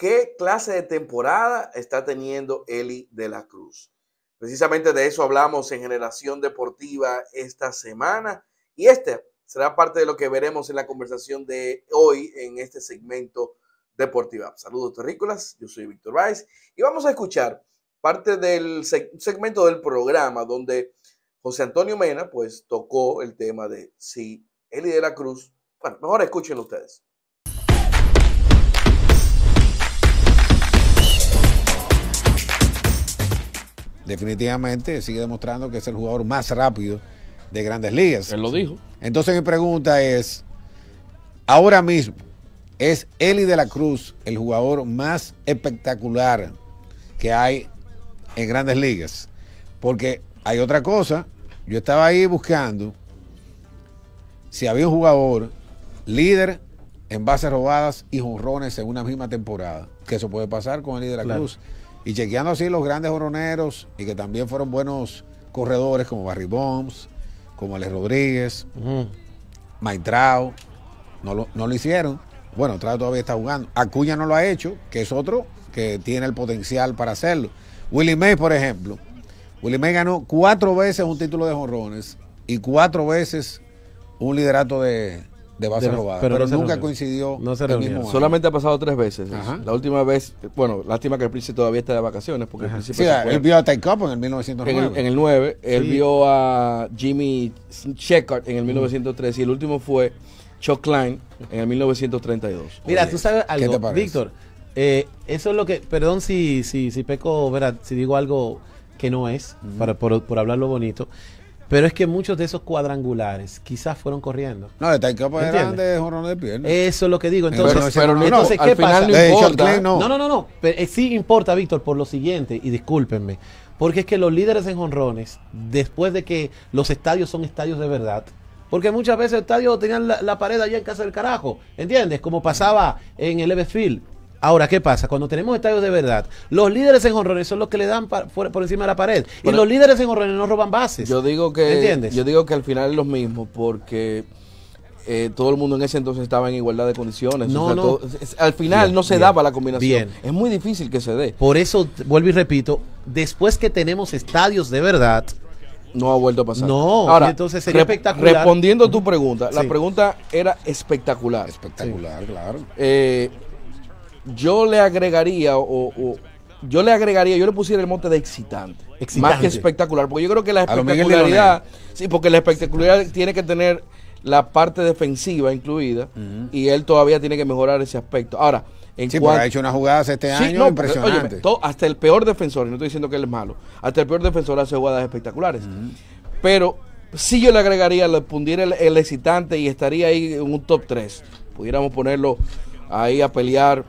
¿Qué clase de temporada está teniendo Eli de la Cruz? Precisamente de eso hablamos en Generación Deportiva esta semana y este será parte de lo que veremos en la conversación de hoy en este segmento deportiva. Saludos terrícolas, yo soy Víctor Báez y vamos a escuchar parte del segmento del programa donde José Antonio Mena pues tocó el tema de si Eli de la Cruz, bueno, mejor escuchen ustedes. definitivamente sigue demostrando que es el jugador más rápido de grandes ligas. Él lo dijo. Entonces mi pregunta es, ahora mismo, ¿es Eli de la Cruz el jugador más espectacular que hay en grandes ligas? Porque hay otra cosa, yo estaba ahí buscando si había un jugador líder en bases robadas y jonrones en una misma temporada, que eso puede pasar con Eli de la Cruz. Y chequeando así los grandes oroneros y que también fueron buenos corredores como Barry Bombs, como Alex Rodríguez, no lo, no lo hicieron. Bueno, Trao todavía está jugando. Acuña no lo ha hecho, que es otro que tiene el potencial para hacerlo. Willie May, por ejemplo. Willie May ganó cuatro veces un título de jonrones y cuatro veces un liderato de, de base robada. Pero, nunca coincidió. No se reunió. Solamente ha pasado tres veces. La última vez, bueno, lástima que el príncipe todavía está de vacaciones. porque sí, él vio a Ty en el 1909. En el, 9, él vio a Jimmy Sheckard en el 1903 y el último fue Chuck Klein en el 1932. Mira, tú sabes algo, Víctor. Eh, eso es lo que, perdón si, si, si peco, ¿verdad? si digo algo que no es, para, por, por hablarlo bonito, pero es que muchos de esos cuadrangulares quizás fueron corriendo. No, está en capa grande, jorrones de pierna. Eso es lo que digo. Entonces, entonces ¿qué al pasa? Final no, eh, importa. no, no, no. Eh, sí importa, Víctor, por lo siguiente, y discúlpenme. Porque es que los líderes en jonrones, después de que los estadios son estadios de verdad, porque muchas veces los estadios tenían la, pared allá en casa del carajo, ¿entiendes? Como pasaba en el Field. Ahora, ¿qué pasa? Cuando tenemos estadios de verdad, los líderes en honrones son los que le dan por, encima de la pared. y los líderes en honrones no roban bases. Yo digo que, ¿entiendes? Yo digo que al final es lo mismo, porque eh, todo el mundo en ese entonces estaba en igualdad de condiciones. No, no. al final no se daba la combinación. Bien. Es muy difícil que se dé. Por eso, vuelvo y repito, después que tenemos estadios de verdad... No ha vuelto a pasar. No, Ahora, entonces sería espectacular. Respondiendo a tu pregunta, la pregunta era espectacular. Espectacular, claro. Eh, yo le agregaría o, yo le agregaría, yo le pusiera el monte de excitante, Más que espectacular, porque yo creo que la espectacularidad, sí, porque la espectacularidad tiene que tener la parte defensiva incluida y él todavía tiene que mejorar ese aspecto. Ahora, en cuanto, ha hecho unas jugadas este año impresionante. hasta el peor defensor, no estoy diciendo que él es malo, hasta el peor defensor hace jugadas espectaculares. Pero si yo le agregaría, le pondría el, el excitante y estaría ahí en un top 3. Pudiéramos ponerlo ahí a pelear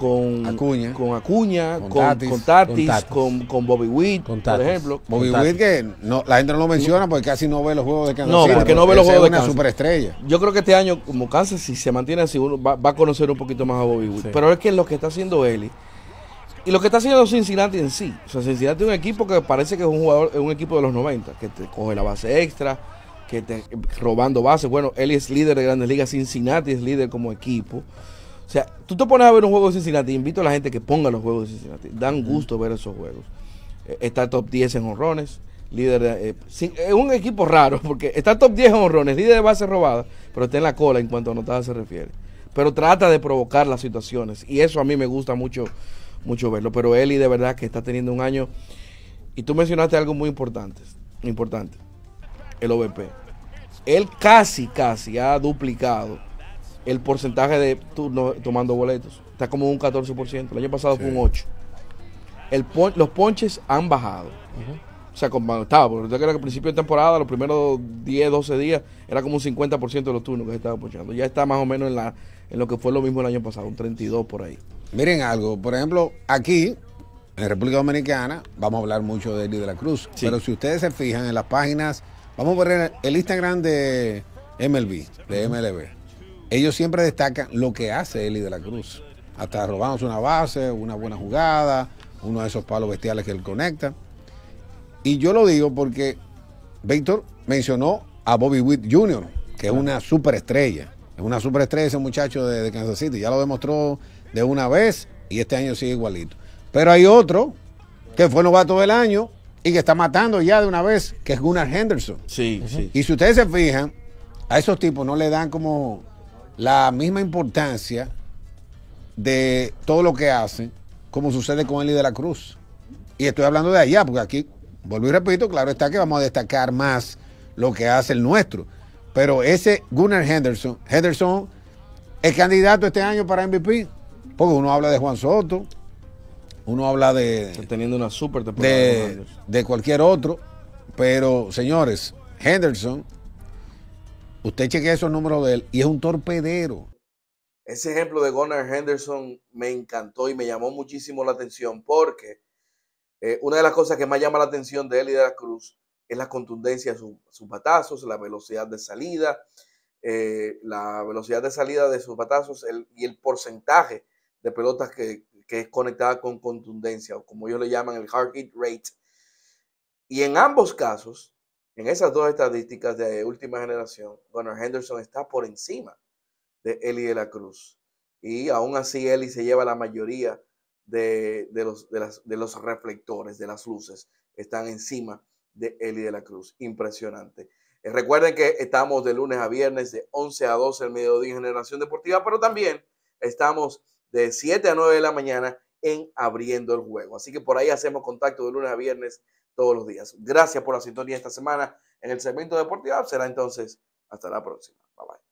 con Acuña, con, Acuña, con, Tatis, con, Bobby Witt, por ejemplo. Bobby Witt que no, la gente no lo menciona porque casi no ve los juegos de Kansas No, porque no ve los juegos de Kansas. superestrella. Yo creo que este año, como Kansas, si se mantiene así, uno va, a conocer un poquito más a Bobby Witt. Pero es que lo que está haciendo Eli y lo que está haciendo Cincinnati en sí. O sea, Cincinnati es un equipo que parece que es un jugador, es un equipo de los 90, que te coge la base extra, que te robando bases. Bueno, Eli es líder de Grandes Ligas, Cincinnati es líder como equipo. O sea, tú te pones a ver un juego de Cincinnati, invito a la gente que ponga los juegos de Cincinnati. Dan gusto ver esos juegos. Eh, está top 10 en honrones, líder de, es eh, eh, un equipo raro porque está top 10 en honrones, líder de base robada, pero está en la cola en cuanto a notadas se refiere. Pero trata de provocar las situaciones y eso a mí me gusta mucho mucho verlo, pero Eli de verdad que está teniendo un año y tú mencionaste algo muy importante, importante. El OVP. Él casi casi ha duplicado el porcentaje de turnos tomando boletos. Está como un 14%. El año pasado fue un 8%. El los ponches han bajado. O sea, como estaba, porque que al principio de temporada, los primeros 10, 12 días, era como un 50% de los turnos que se estaba ponchando. Ya está más o menos en, la, en lo que fue lo mismo el año pasado, un 32 por ahí. Miren algo, por ejemplo, aquí en República Dominicana vamos a hablar mucho de Eli la Cruz, pero si ustedes se fijan en las páginas, vamos a ver el Instagram de MLB, de MLB ellos siempre destacan lo que hace Eli de la Cruz. Hasta robamos una base, una buena jugada, uno de esos palos bestiales que él conecta. Y yo lo digo porque Víctor mencionó a Bobby Witt Jr., que es una superestrella. Es una superestrella ese muchacho de, Kansas City. Ya lo demostró de una vez y este año sigue igualito. Pero hay otro que fue novato del año y que está matando ya de una vez, que es Gunnar Henderson. Sí, sí. Y si ustedes se fijan, a esos tipos no le dan como la misma importancia de todo lo que hacen, como sucede con Eli de la Cruz. Y estoy hablando de allá, porque aquí, vuelvo y repito, claro está que vamos a destacar más lo que hace el nuestro. Pero ese Gunnar Henderson, Henderson es candidato este año para MVP, porque uno habla de Juan Soto, uno habla de... teniendo una super De, de cualquier otro, pero señores, Henderson Usted chequea esos números de él y es un torpedero. Ese ejemplo de Gunnar Henderson me encantó y me llamó muchísimo la atención porque eh, una de las cosas que más llama la atención de él y de la Cruz es la contundencia de sus, batazos, la velocidad de salida, eh, la velocidad de salida de sus batazos y el porcentaje de pelotas que, que es conectada con contundencia o como ellos le llaman el hard hit rate. Y en ambos casos, en esas dos estadísticas de última generación, Gunnar Henderson está por encima de Eli de la Cruz. Y aún así, Eli se lleva la mayoría de, los, de, los reflectores, de las luces. Están encima de Eli de la Cruz. Impresionante. Eh, recuerden que estamos de lunes a viernes de 11 a 12 el mediodía en Generación Deportiva, pero también estamos de 7 a 9 de la mañana en Abriendo el Juego. Así que por ahí hacemos contacto de lunes a viernes todos los días. Gracias por la sintonía esta semana en el segmento deportivo. Será entonces hasta la próxima. Bye bye.